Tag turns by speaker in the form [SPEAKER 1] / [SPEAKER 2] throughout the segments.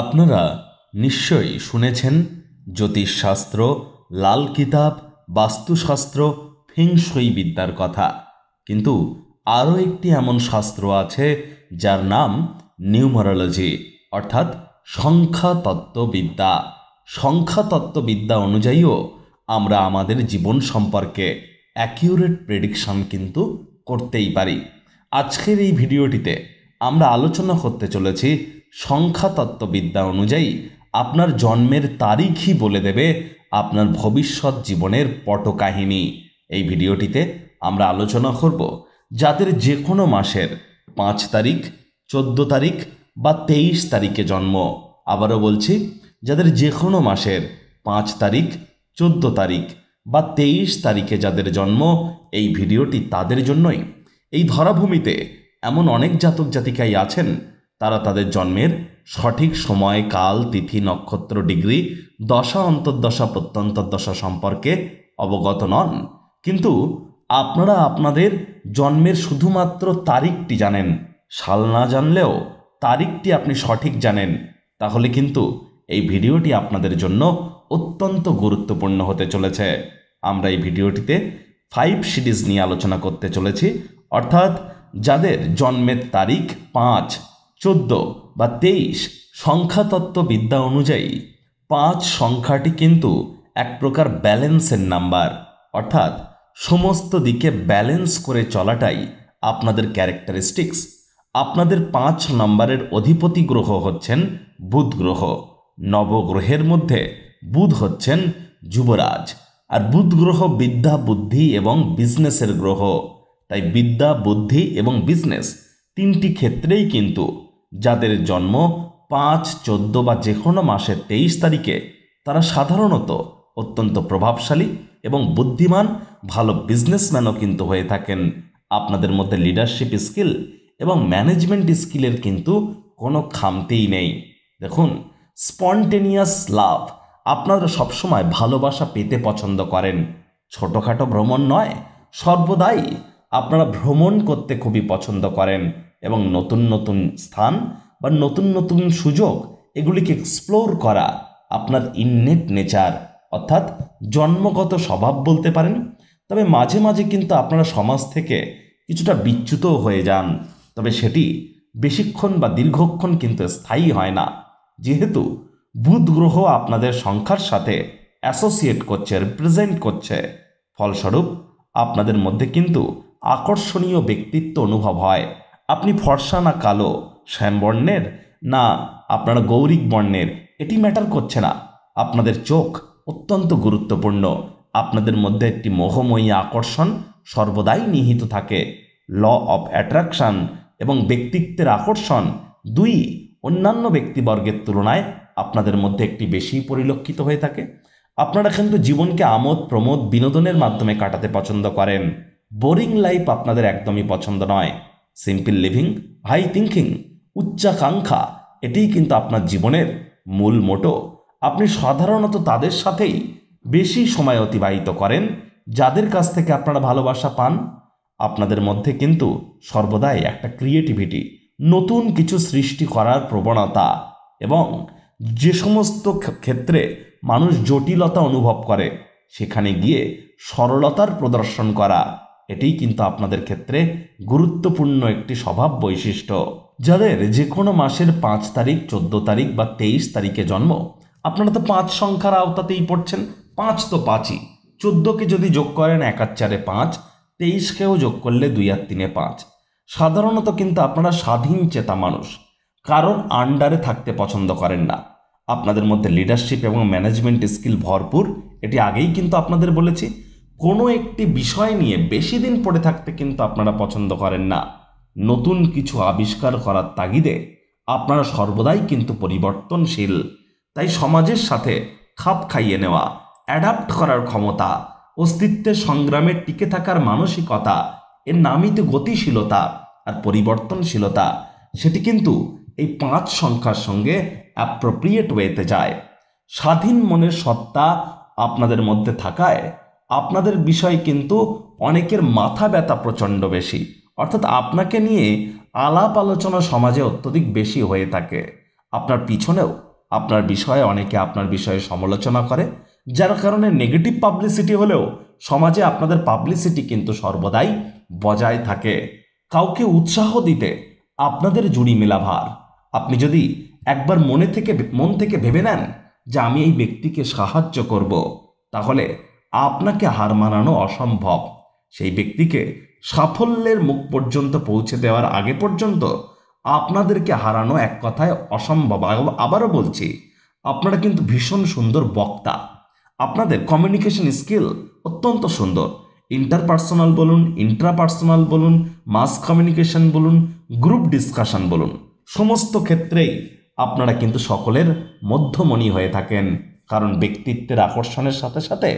[SPEAKER 1] আপনারা নিশ্চয়ই শুনেছেন জ্যোতিষশাস্ত্র লাল কিতাব বাস্তুশাস্ত্র ফিংসই বিদ্যার কথা কিন্তু আরও একটি এমন শাস্ত্র আছে যার নাম নিউমারোলজি অর্থাৎ সংখ্যাতত্ত্ববিদ্যা সংখ্যাতত্ত্ববিদ্যা অনুযায়ীও আমরা আমাদের জীবন সম্পর্কে অ্যাকিউরেট প্রেডিকশন কিন্তু করতেই পারি আজকের এই ভিডিওটিতে আমরা আলোচনা করতে চলেছি সংখ্যাতত্ত্ববিদ্যা অনুযায়ী আপনার জন্মের তারিখই বলে দেবে আপনার ভবিষ্যৎ জীবনের পটকাহিনী এই ভিডিওটিতে আমরা আলোচনা করব যাদের যে কোনো মাসের পাঁচ তারিখ চোদ্দো তারিখ বা তেইশ তারিখে জন্ম আবারও বলছি যাদের যে কোনো মাসের পাঁচ তারিখ চোদ্দ তারিখ বা তেইশ তারিখে যাদের জন্ম এই ভিডিওটি তাদের জন্যই এই ধরাভূমিতে এমন অনেক জাতক জাতিকাই আছেন তারা তাদের জন্মের সঠিক সময় কাল তিথি নক্ষত্র ডিগ্রি দশা অন্তর্দশা প্রত্যন্তর্দশা সম্পর্কে অবগত নন কিন্তু আপনারা আপনাদের জন্মের শুধুমাত্র তারিখটি জানেন সাল না জানলেও তারিখটি আপনি সঠিক জানেন তাহলে কিন্তু এই ভিডিওটি আপনাদের জন্য অত্যন্ত গুরুত্বপূর্ণ হতে চলেছে আমরা এই ভিডিওটিতে ফাইভ সিরিজ নিয়ে আলোচনা করতে চলেছি অর্থাৎ যাদের জন্মের তারিখ পাঁচ চোদ্দ বা তেইশ সংখ্যাতত্ত্ব বিদ্যা অনুযায়ী পাঁচ সংখ্যাটি কিন্তু এক প্রকার ব্যালেন্সের নাম্বার অর্থাৎ সমস্ত দিকে ব্যালেন্স করে চলাটাই আপনাদের ক্যারেক্টারিস্টিক্স আপনাদের পাঁচ নম্বরের অধিপতি গ্রহ হচ্ছেন বুধ গ্রহ নবগ্রহের মধ্যে বুধ হচ্ছেন যুবরাজ আর বুধ গ্রহ বিদ্যা বুদ্ধি এবং বিজনেসের গ্রহ তাই বিদ্যা বুদ্ধি এবং বিজনেস তিনটি ক্ষেত্রেই কিন্তু যাদের জন্ম পাঁচ চোদ্দ বা যে কোনো মাসের তেইশ তারিখে তারা সাধারণত অত্যন্ত প্রভাবশালী এবং বুদ্ধিমান ভালো বিজনেসম্যানও কিন্তু হয়ে থাকেন আপনাদের মধ্যে লিডারশিপ স্কিল এবং ম্যানেজমেন্ট স্কিলের কিন্তু কোনো খামতেই নেই দেখুন স্পন্টেনিয়াস লাভ আপনারা সবসময় ভালোবাসা পেতে পছন্দ করেন ছোটোখাটো ভ্রমণ নয় সর্বদাই আপনারা ভ্রমণ করতে খুবই পছন্দ করেন এবং নতুন নতুন স্থান বা নতুন নতুন সুযোগ এগুলিকে এক্সপ্লোর করা আপনার ইননেট নেচার অর্থাৎ জন্মগত স্বভাব বলতে পারেন তবে মাঝে মাঝে কিন্তু আপনারা সমাজ থেকে কিছুটা বিচ্যুত হয়ে যান তবে সেটি বেশিক্ষণ বা দীর্ঘক্ষণ কিন্তু স্থায়ী হয় না যেহেতু বুধ গ্রহ আপনাদের সংখ্যার সাথে অ্যাসোসিয়েট করছে রিপ্রেজেন্ট করছে ফলস্বরূপ আপনাদের মধ্যে কিন্তু আকর্ষণীয় ব্যক্তিত্ব অনুভব হয় আপনি ফর্সা না কালো শ্যামবর্ণের না আপনারা গৌরিক বর্ণের এটি ম্যাটার করছে না আপনাদের চোখ অত্যন্ত গুরুত্বপূর্ণ আপনাদের মধ্যে একটি মোহময়ী আকর্ষণ সর্বদাই নিহিত থাকে ল অফ অ্যাট্রাকশন এবং ব্যক্তিত্বের আকর্ষণ দুই অন্যান্য ব্যক্তিবর্গের তুলনায় আপনাদের মধ্যে একটি বেশি পরিলক্ষিত হয়ে থাকে আপনারা কিন্তু জীবনকে আমোদ প্রমোদ বিনোদনের মাধ্যমে কাটাতে পছন্দ করেন বোরিং লাইফ আপনাদের একদমই পছন্দ নয় সিম্পল লিভিং হাই থিঙ্কিং উচ্চাকাঙ্ক্ষা এটিই কিন্তু আপনার জীবনের মূল মোটো আপনি সাধারণত তাদের সাথেই বেশি সময় অতিবাহিত করেন যাদের কাছ থেকে আপনারা ভালোবাসা পান আপনাদের মধ্যে কিন্তু সর্বদাই একটা ক্রিয়েটিভিটি নতুন কিছু সৃষ্টি করার প্রবণতা এবং যে সমস্ত ক্ষেত্রে মানুষ জটিলতা অনুভব করে সেখানে গিয়ে সরলতার প্রদর্শন করা এটাই কিন্তু আপনাদের ক্ষেত্রে গুরুত্বপূর্ণ একটি স্বভাব বৈশিষ্ট্য যাদের যে কোনো মাসের পাঁচ তারিখ চোদ্দ তারিখ বা তেইশ তারিখে জন্ম আপনারা তো পাঁচ সংখ্যার আওতাতেই পড়ছেন পাঁচ তো পাঁচই চোদ্দোকে যদি যোগ করেন এক আর চারে পাঁচ তেইশকেও যোগ করলে দুই আর তিনে পাঁচ সাধারণত কিন্তু আপনারা স্বাধীন চেতা মানুষ কারোর আন্ডারে থাকতে পছন্দ করেন না আপনাদের মধ্যে লিডারশিপ এবং ম্যানেজমেন্ট স্কিল ভরপুর এটি আগেই কিন্তু আপনাদের বলেছি কোনো একটি বিষয় নিয়ে বেশি দিন পড়ে থাকতে কিন্তু আপনারা পছন্দ করেন না নতুন কিছু আবিষ্কার করার তাগিদে আপনারা সর্বদাই কিন্তু পরিবর্তনশীল তাই সমাজের সাথে খাপ খাইয়ে নেওয়া অ্যাডাপ্ট করার ক্ষমতা অস্তিত্বের সংগ্রামে টিকে থাকার মানসিকতা এর নামিত গতিশীলতা আর পরিবর্তনশীলতা সেটি কিন্তু এই পাঁচ সংখ্যার সঙ্গে অ্যাপ্রোপ্রিয়েট ওয়েতে যায় স্বাধীন মনের সত্তা আপনাদের মধ্যে থাকায় আপনাদের বিষয় কিন্তু অনেকের মাথা ব্যথা প্রচণ্ড বেশি অর্থাৎ আপনাকে নিয়ে আলাপ আলোচনা সমাজে অত্যধিক বেশি হয়ে থাকে আপনার পিছনেও আপনার বিষয়ে অনেকে আপনার বিষয়ে সমালোচনা করে যার কারণে নেগেটিভ পাবলিসিটি হলেও সমাজে আপনাদের পাবলিসিটি কিন্তু সর্বদাই বজায় থাকে কাউকে উৎসাহ দিতে আপনাদের জুড়ি মেলাভার আপনি যদি একবার মনে থেকে মন থেকে ভেবে নেন যে আমি এই ব্যক্তিকে সাহায্য করব তাহলে আপনাকে হার মানানো অসম্ভব সেই ব্যক্তিকে সাফল্যের মুখ পর্যন্ত পৌঁছে দেওয়ার আগে পর্যন্ত আপনাদেরকে হারানো এক কথায় অসম্ভব আবারও বলছি আপনারা কিন্তু ভীষণ সুন্দর বক্তা আপনাদের কমিউনিকেশন স্কিল অত্যন্ত সুন্দর ইন্টারপার্সোনাল বলুন ইন্ট্রাপার্সোনাল বলুন মাস কমিউনিকেশন বলুন গ্রুপ ডিসকাশন বলুন সমস্ত ক্ষেত্রেই আপনারা কিন্তু সকলের মধ্যমণি হয়ে থাকেন কারণ ব্যক্তিত্বের আকর্ষণের সাথে সাথে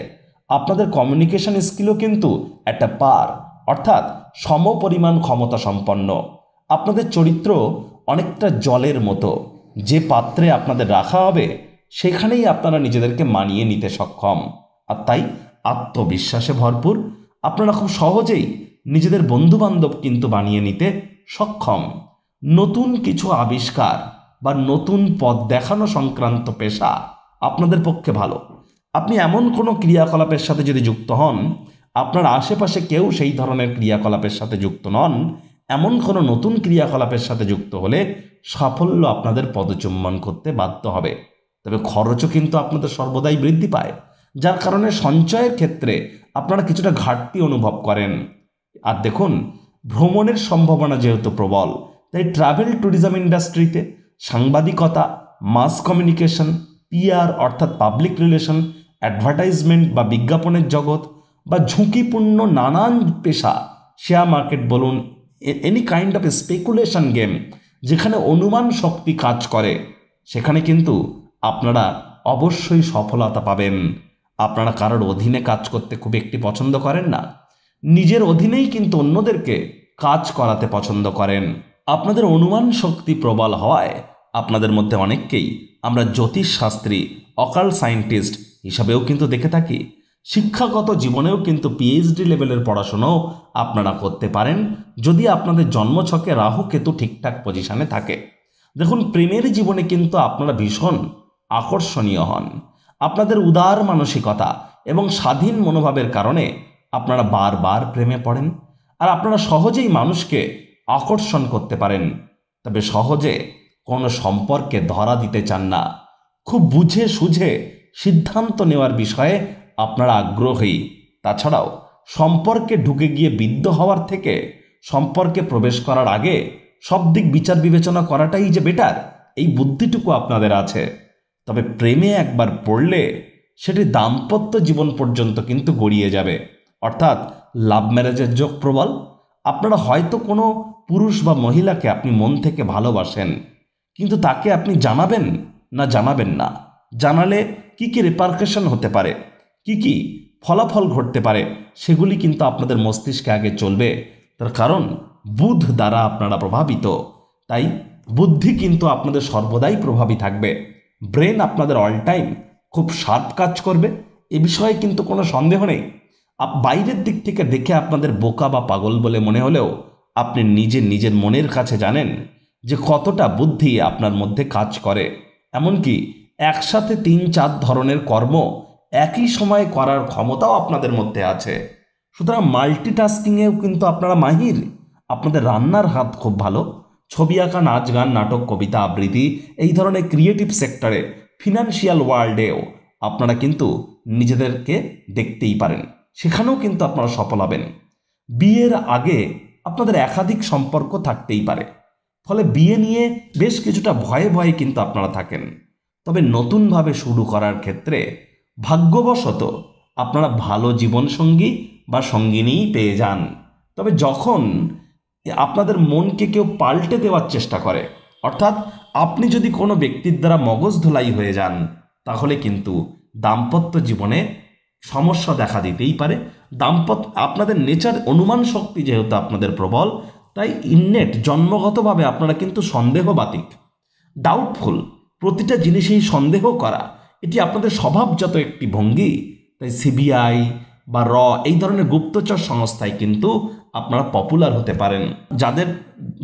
[SPEAKER 1] আপনাদের কমিউনিকেশন স্কিলও কিন্তু একটা পার অর্থাৎ সমপরিমাণ ক্ষমতা সম্পন্ন আপনাদের চরিত্র অনেকটা জলের মতো যে পাত্রে আপনাদের রাখা হবে সেখানেই আপনারা নিজেদেরকে মানিয়ে নিতে সক্ষম আর তাই আত্মবিশ্বাসে ভরপুর আপনারা খুব সহজেই নিজেদের বন্ধুবান্ধব কিন্তু বানিয়ে নিতে সক্ষম নতুন কিছু আবিষ্কার বা নতুন পথ দেখানো সংক্রান্ত পেশা আপনাদের পক্ষে ভালো আপনি এমন কোনো ক্রিয়াকলাপের সাথে যদি যুক্ত হন আপনার আশেপাশে কেউ সেই ধরনের ক্রিয়াকলাপের সাথে যুক্ত নন এমন কোনো নতুন ক্রিয়াকলাপের সাথে যুক্ত হলে সাফল্য আপনাদের পদচুম্বন করতে বাধ্য হবে তবে খরচও কিন্তু আপনাদের সর্বদাই বৃদ্ধি পায় যার কারণে সঞ্চয়ের ক্ষেত্রে আপনারা কিছুটা ঘাটতি অনুভব করেন আর দেখুন ভ্রমণের সম্ভাবনা যেহেতু প্রবল তাই ট্রাভেল ট্যুরিজম ইন্ডাস্ট্রিতে সাংবাদিকতা মাস কমিউনিকেশন পিআর অর্থাৎ পাবলিক রিলেশন অ্যাডভার্টাইজমেন্ট বা বিজ্ঞাপনের জগৎ বা ঝুঁকিপূর্ণ নানান পেশা শেয়ার মার্কেট বলুন any kind of speculation game যেখানে অনুমান শক্তি কাজ করে সেখানে কিন্তু আপনারা অবশ্যই সফলতা পাবেন আপনারা কারোর অধীনে কাজ করতে খুব একটি পছন্দ করেন না নিজের অধীনেই কিন্তু অন্যদেরকে কাজ করাতে পছন্দ করেন আপনাদের অনুমান শক্তি প্রবল হওয়ায় আপনাদের মধ্যে অনেককেই আমরা জ্যোতিষশাস্ত্রী অকাল সায়েন্টিস্ট হিসাবেও কিন্তু দেখে থাকি শিক্ষাগত জীবনেও কিন্তু পিএইচডি লেভেলের পড়াশুনো আপনারা করতে পারেন যদি আপনাদের জন্মছকে রাহু কেতু ঠিকঠাক পজিশানে থাকে দেখুন প্রেমের জীবনে কিন্তু আপনারা ভীষণ আকর্ষণীয় হন আপনাদের উদার মানসিকতা এবং স্বাধীন মনোভাবের কারণে আপনারা বারবার প্রেমে পড়েন আর আপনারা সহজেই মানুষকে আকর্ষণ করতে পারেন তবে সহজে কোনো সম্পর্কে ধরা দিতে চান না খুব বুঝে সুঝে সিদ্ধান্ত নেওয়ার বিষয়ে আপনারা আগ্রহী তাছাড়াও সম্পর্কে ঢুকে গিয়ে বিদ্ধ হওয়ার থেকে সম্পর্কে প্রবেশ করার আগে সব দিক বিচার বিবেচনা করাটাই যে বেটার এই বুদ্ধিটুকু আপনাদের আছে তবে প্রেমে একবার পড়লে সেটি দাম্পত্য জীবন পর্যন্ত কিন্তু গড়িয়ে যাবে অর্থাৎ লাভ ম্যারেজের যোগ প্রবল আপনারা হয়তো কোনো পুরুষ বা মহিলাকে আপনি মন থেকে ভালোবাসেন কিন্তু তাকে আপনি জানাবেন না জানাবেন না জানালে কী কী রিপার্কেশন হতে পারে কি কি ফলাফল ঘটতে পারে সেগুলি কিন্তু আপনাদের মস্তিষ্কে আগে চলবে তার কারণ বুধ দ্বারা আপনারা প্রভাবিত তাই বুদ্ধি কিন্তু আপনাদের সর্বদাই প্রভাবী থাকবে ব্রেন আপনাদের অল টাইম খুব শার্প কাজ করবে এ বিষয়ে কিন্তু কোনো সন্দেহ নেই বাইরের দিক থেকে দেখে আপনাদের বোকা বা পাগল বলে মনে হলেও আপনি নিজে নিজের মনের কাছে জানেন যে কতটা বুদ্ধি আপনার মধ্যে কাজ করে এমনকি একসাথে তিন চার ধরনের কর্ম একই সময়ে করার ক্ষমতাও আপনাদের মধ্যে আছে সুতরাং মাল্টিটাস্কিংয়েও কিন্তু আপনারা মাহির আপনাদের রান্নার হাত খুব ভালো ছবি আঁকা নাচ গান নাটক কবিতা আবৃত্তি এই ধরনের ক্রিয়েটিভ সেক্টরে ফিনান্সিয়াল ওয়ার্ল্ডেও আপনারা কিন্তু নিজেদেরকে দেখতেই পারেন সেখানেও কিন্তু আপনারা সফল হবেন বিয়ের আগে আপনাদের একাধিক সম্পর্ক থাকতেই পারে ফলে বিয়ে নিয়ে বেশ কিছুটা ভয়ে ভয়ে কিন্তু আপনারা থাকেন তবে নতুনভাবে শুরু করার ক্ষেত্রে ভাগ্যবশত আপনারা ভালো জীবনসঙ্গী বা সঙ্গিনীই পেয়ে যান তবে যখন আপনাদের মনকে কেউ পাল্টে দেওয়ার চেষ্টা করে অর্থাৎ আপনি যদি কোনো ব্যক্তির দ্বারা মগজ ধোলাই হয়ে যান তাহলে কিন্তু দাম্পত্য জীবনে সমস্যা দেখা দিতেই পারে দাম্পত্য আপনাদের নেচার অনুমান শক্তি যেহেতু আপনাদের প্রবল তাই ইন্নেট জন্মগতভাবে আপনারা কিন্তু সন্দেহবাতিক ডাউটফুল প্রতিটা জিনিসেই সন্দেহ করা এটি আপনাদের স্বভাবজাত একটি ভঙ্গি তাই সিবিআই বা র এই ধরনের গুপ্তচর সংস্থায় কিন্তু আপনারা পপুলার হতে পারেন যাদের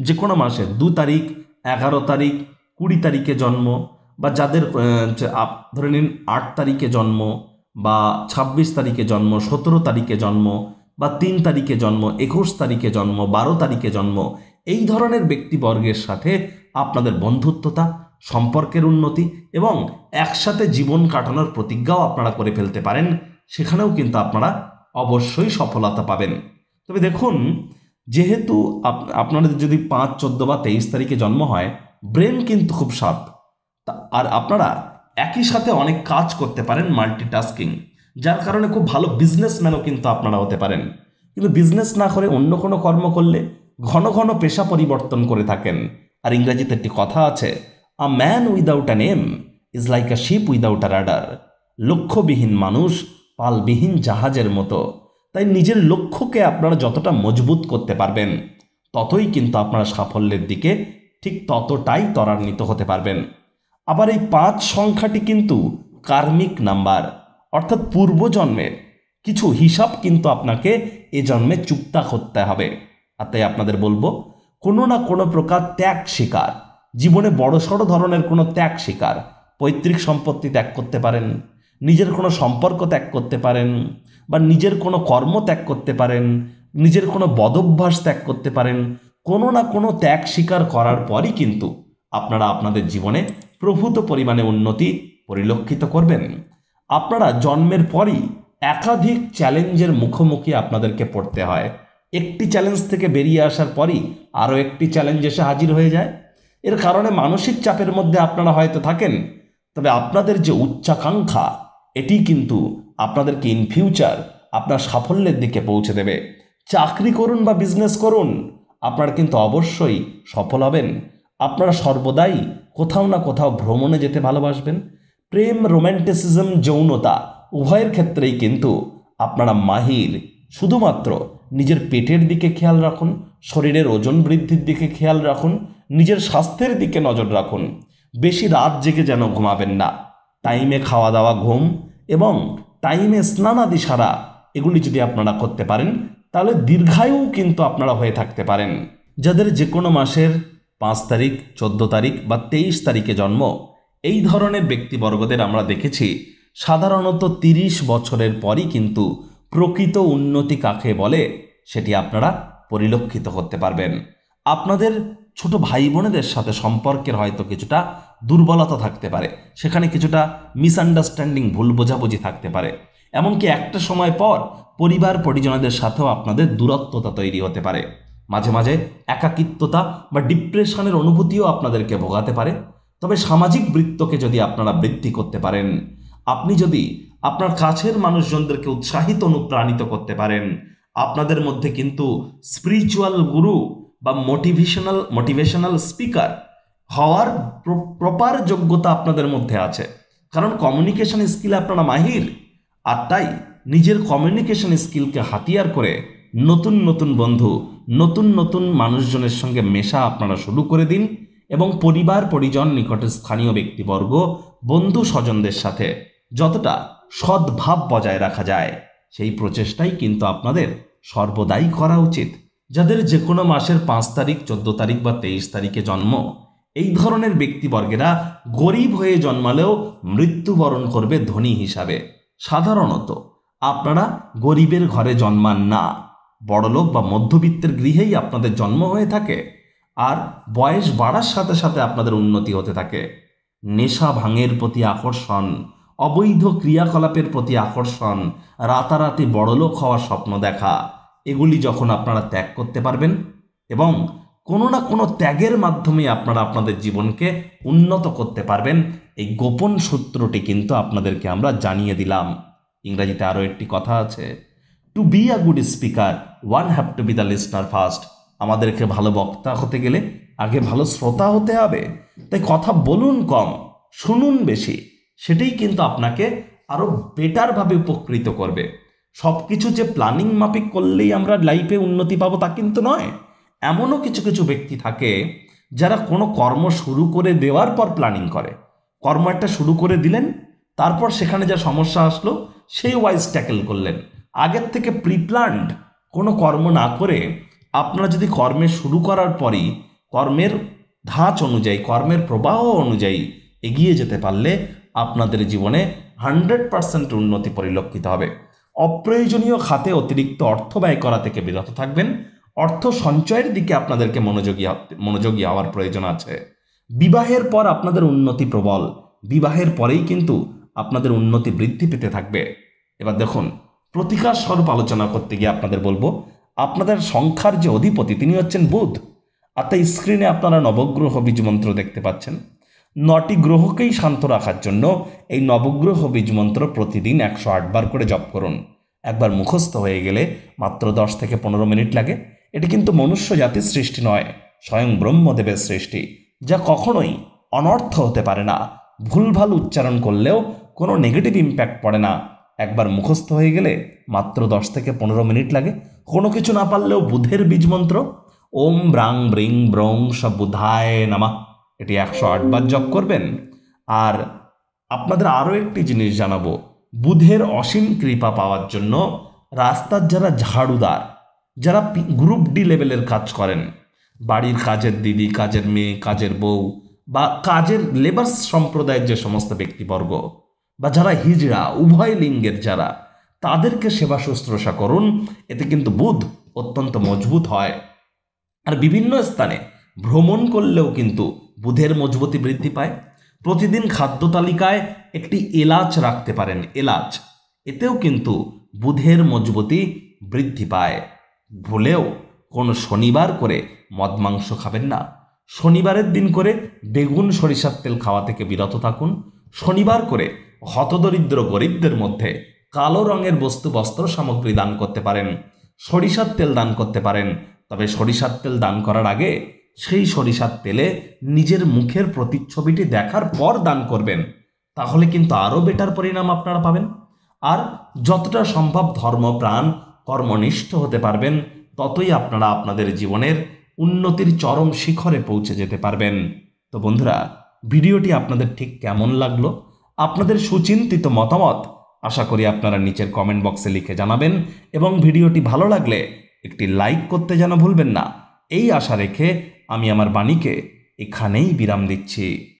[SPEAKER 1] যে কোনো মাসে দু তারিখ এগারো তারিখ কুড়ি তারিখে জন্ম বা যাদের ধরে নিন আট তারিখে জন্ম বা ২৬ তারিখে জন্ম সতেরো তারিখে জন্ম বা তিন তারিখে জন্ম একুশ তারিখে জন্ম বারো তারিখে জন্ম এই ধরনের ব্যক্তিবর্গের সাথে আপনাদের বন্ধুত্বতা সম্পর্কের উন্নতি এবং একসাথে জীবন কাটানোর প্রতিজ্ঞাও আপনারা করে ফেলতে পারেন সেখানেও কিন্তু আপনারা অবশ্যই সফলতা পাবেন তবে দেখুন যেহেতু আপনাদের যদি পাঁচ চোদ্দো বা তেইশ তারিখে জন্ম হয় ব্রেন কিন্তু খুব শার্প আর আপনারা একই সাথে অনেক কাজ করতে পারেন মাল্টিটাস্কিং যার কারণে খুব ভালো বিজনেসম্যানও কিন্তু আপনারা হতে পারেন কিন্তু বিজনেস না করে অন্য কোনো কর্ম করলে ঘন ঘন পেশা পরিবর্তন করে থাকেন আর ইংরাজিতে একটি কথা আছে a man without an aim is like a ship without a rudder লক্ষ্যবিহীন মানুষ পালবিহীন জাহাজের মতো তাই নিজের লক্ষ্যকে আপনারা যতটা মজবুত করতে পারবেন ততই কিন্তু আপনারা সাফল্যের দিকে ঠিক ততটাই ত্বরান্বিত হতে পারবেন আবার এই পাঁচ সংখ্যাটি কিন্তু কার্মিক নাম্বার অর্থাৎ পূর্বজন্মের কিছু হিসাব কিন্তু আপনাকে এ জন্মে চুক্তা করতে হবে আর তাই আপনাদের বলবো কোনো না কোনো প্রকার ত্যাগ শিকার জীবনে বড়সড় ধরনের কোনো ত্যাগ শিকার পৈতৃক সম্পত্তি ত্যাগ করতে পারেন নিজের কোনো সম্পর্ক ত্যাগ করতে পারেন বা নিজের কোনো কর্ম ত্যাগ করতে পারেন নিজের কোনো বদভ্যাস ত্যাগ করতে পারেন কোনো না কোনো ত্যাগ স্বীকার করার পরই কিন্তু আপনারা আপনাদের জীবনে প্রভূত পরিমাণে উন্নতি পরিলক্ষিত করবেন আপনারা জন্মের পরই একাধিক চ্যালেঞ্জের মুখোমুখি আপনাদেরকে পড়তে হয় একটি চ্যালেঞ্জ থেকে বেরিয়ে আসার পরই আরও একটি চ্যালেঞ্জ এসে হাজির হয়ে যায় এর কারণে মানসিক চাপের মধ্যে আপনারা হয়তো থাকেন তবে আপনাদের যে উচ্চাকাঙ্ক্ষা এটি কিন্তু আপনাদেরকে ইন ফিউচার আপনার সাফল্যের দিকে পৌঁছে দেবে চাকরি করুন বা বিজনেস করুন আপনারা কিন্তু অবশ্যই সফল হবেন আপনারা সর্বদাই কোথাও না কোথাও ভ্রমণে যেতে ভালোবাসবেন প্রেম রোম্যান্টিসিজম যৌনতা উভয়ের ক্ষেত্রেই কিন্তু আপনারা মাহির শুধুমাত্র নিজের পেটের দিকে খেয়াল রাখুন শরীরের ওজন বৃদ্ধির দিকে খেয়াল রাখুন নিজের স্বাস্থ্যের দিকে নজর রাখুন বেশি রাত জেগে যেন ঘুমাবেন না টাইমে খাওয়া দাওয়া ঘুম এবং টাইমে স্নানাদি সারা এগুলি যদি আপনারা করতে পারেন তাহলে দীর্ঘায়ু কিন্তু আপনারা হয়ে থাকতে পারেন যাদের যে কোনো মাসের পাঁচ তারিখ চোদ্দ তারিখ বা তেইশ তারিখে জন্ম এই ধরনের ব্যক্তিবর্গদের আমরা দেখেছি সাধারণত ৩০ বছরের পরই কিন্তু প্রকৃত উন্নতি কাকে বলে সেটি আপনারা পরিলক্ষিত করতে পারবেন আপনাদের ছোট ভাই বোনেদের সাথে সম্পর্কের হয়তো কিছুটা দুর্বলতা থাকতে পারে সেখানে কিছুটা মিসআন্ডারস্ট্যান্ডিং ভুল বোঝাবুঝি থাকতে পারে এমনকি একটা সময় পর পরিবার পরিজনদের সাথেও আপনাদের দূরত্বতা তৈরি হতে পারে মাঝে মাঝে একাকিত্বতা বা ডিপ্রেশনের অনুভূতিও আপনাদেরকে ভোগাতে পারে তবে সামাজিক বৃত্তকে যদি আপনারা বৃদ্ধি করতে পারেন আপনি যদি আপনার কাছের মানুষজনদেরকে উৎসাহিত অনুপ্রাণিত করতে পারেন আপনাদের মধ্যে কিন্তু স্পিরিচুয়াল গুরু বা মোটিভেশনাল মোটিভেশনাল স্পিকার হওয়ার প্রপার যোগ্যতা আপনাদের মধ্যে আছে কারণ কমিউনিকেশন স্কিলে আপনারা মাহির আর তাই নিজের কমিউনিকেশন স্কিলকে হাতিয়ার করে নতুন নতুন বন্ধু নতুন নতুন মানুষজনের সঙ্গে মেশা আপনারা শুরু করে দিন এবং পরিবার পরিজন নিকটে স্থানীয় ব্যক্তিবর্গ বন্ধু স্বজনদের সাথে যতটা সদ্ভাব বজায় রাখা যায় সেই প্রচেষ্টাই কিন্তু আপনাদের সর্বদাই করা উচিত যাদের যে কোনো মাসের পাঁচ তারিখ চোদ্দ তারিখ বা তেইশ তারিখে জন্ম এই ধরনের ব্যক্তিবর্গেরা গরিব হয়ে জন্মালেও মৃত্যুবরণ করবে ধনী হিসাবে সাধারণত আপনারা গরিবের ঘরে জন্মান না বড়লোক বা মধ্যবিত্তের গৃহেই আপনাদের জন্ম হয়ে থাকে আর বয়স বাড়ার সাথে সাথে আপনাদের উন্নতি হতে থাকে নেশা ভাঙের প্রতি আকর্ষণ অবৈধ ক্রিয়াকলাপের প্রতি আকর্ষণ রাতারাতি বড়লোক হওয়ার স্বপ্ন দেখা এগুলি যখন আপনারা ত্যাগ করতে পারবেন এবং কোনো না কোনো ত্যাগের মাধ্যমে আপনারা আপনাদের জীবনকে উন্নত করতে পারবেন এই গোপন সূত্রটি কিন্তু আপনাদেরকে আমরা জানিয়ে দিলাম ইংরাজিতে আরও একটি কথা আছে to be a good speaker one have to be the listener first আমাদেরকে ভালো বক্তা হতে গেলে আগে ভালো শ্রোতা হতে হবে তাই কথা বলুন কম শুনুন বেশি সেটাই কিন্তু আপনাকে আরও বেটারভাবে উপকৃত করবে সব কিছু যে প্ল্যানিং মাফিক করলেই আমরা লাইফে উন্নতি পাবো তা কিন্তু নয় এমনও কিছু কিছু ব্যক্তি থাকে যারা কোনো কর্ম শুরু করে দেওয়ার পর প্ল্যানিং করে কর্ম একটা শুরু করে দিলেন তারপর সেখানে যা সমস্যা আসলো সেই ওয়াইজ ট্যাকেল করলেন আগের থেকে প্ল্যান্ড কোনো কর্ম না করে আপনারা যদি কর্মে শুরু করার পরই কর্মের ধাঁচ অনুযায়ী কর্মের প্রবাহ অনুযায়ী এগিয়ে যেতে পারলে আপনাদের জীবনে হান্ড্রেড পার্সেন্ট উন্নতি পরিলক্ষিত হবে অপ্রয়োজনীয় খাতে অতিরিক্ত অর্থ ব্যয় করা থেকে বিরত থাকবেন অর্থ সঞ্চয়ের দিকে আপনাদেরকে মনোযোগী মনোযোগী হওয়ার প্রয়োজন আছে বিবাহের পর আপনাদের উন্নতি প্রবল বিবাহের পরেই কিন্তু আপনাদের উন্নতি বৃদ্ধি পেতে থাকবে এবার দেখুন প্রতিকার স্বরূপ আলোচনা করতে গিয়ে আপনাদের বলবো আপনাদের সংখ্যার যে অধিপতি তিনি হচ্ছেন বুধ অর্থাৎ স্ক্রিনে আপনারা নবগ্রহ বীজ মন্ত্র দেখতে পাচ্ছেন নটি গ্রহকেই শান্ত রাখার জন্য এই নবগ্রহ বীজমন্ত্র প্রতিদিন একশো আটবার করে জপ করুন একবার মুখস্থ হয়ে গেলে মাত্র দশ থেকে পনেরো মিনিট লাগে এটি কিন্তু মনুষ্য জাতির সৃষ্টি নয় স্বয়ং ব্রহ্মদেবের সৃষ্টি যা কখনোই অনর্থ হতে পারে না ভুলভাল উচ্চারণ করলেও কোনো নেগেটিভ ইম্প্যাক্ট পড়ে না একবার মুখস্থ হয়ে গেলে মাত্র দশ থেকে পনেরো মিনিট লাগে কোনো কিছু না পারলেও বুধের বীজমন্ত্র ওম ব্রাং ব্রিং ব্রং বুধায় নামা এটি একশো আটবার জপ করবেন আর আপনাদের আরও একটি জিনিস জানাবো বুধের অসীম কৃপা পাওয়ার জন্য রাস্তার যারা ঝাড়ুদার যারা গ্রুপ ডি লেভেলের কাজ করেন বাড়ির কাজের দিদি কাজের মেয়ে কাজের বউ বা কাজের লেবার সম্প্রদায়ের যে সমস্ত ব্যক্তিবর্গ বা যারা হিজড়া উভয় লিঙ্গের যারা তাদেরকে সেবা শুশ্রূষা করুন এতে কিন্তু বুধ অত্যন্ত মজবুত হয় আর বিভিন্ন স্থানে ভ্রমণ করলেও কিন্তু বুধের মজবুতি বৃদ্ধি পায় প্রতিদিন খাদ্য তালিকায় একটি এলাচ রাখতে পারেন এলাচ এতেও কিন্তু বুধের মজবুতি বৃদ্ধি পায় ভুলেও কোনো শনিবার করে মদ মাংস খাবেন না শনিবারের দিন করে বেগুন সরিষার তেল খাওয়া থেকে বিরত থাকুন শনিবার করে হতদরিদ্র গরিবদের মধ্যে কালো রঙের বস্তু বস্ত্র সামগ্রী দান করতে পারেন সরিষার তেল দান করতে পারেন তবে সরিষার তেল দান করার আগে সেই সরিষার তেলে নিজের মুখের প্রতিচ্ছবিটি দেখার পর দান করবেন তাহলে কিন্তু আরও বেটার পরিণাম আপনারা পাবেন আর যতটা সম্ভব ধর্মপ্রাণ কর্মনিষ্ঠ হতে পারবেন ততই আপনারা আপনাদের জীবনের উন্নতির চরম শিখরে পৌঁছে যেতে পারবেন তো বন্ধুরা ভিডিওটি আপনাদের ঠিক কেমন লাগলো আপনাদের সুচিন্তিত মতামত আশা করি আপনারা নিচের কমেন্ট বক্সে লিখে জানাবেন এবং ভিডিওটি ভালো লাগলে একটি লাইক করতে যেন ভুলবেন না এই আশা রেখে আমি আমার বাণীকে এখানেই বিরাম দিচ্ছি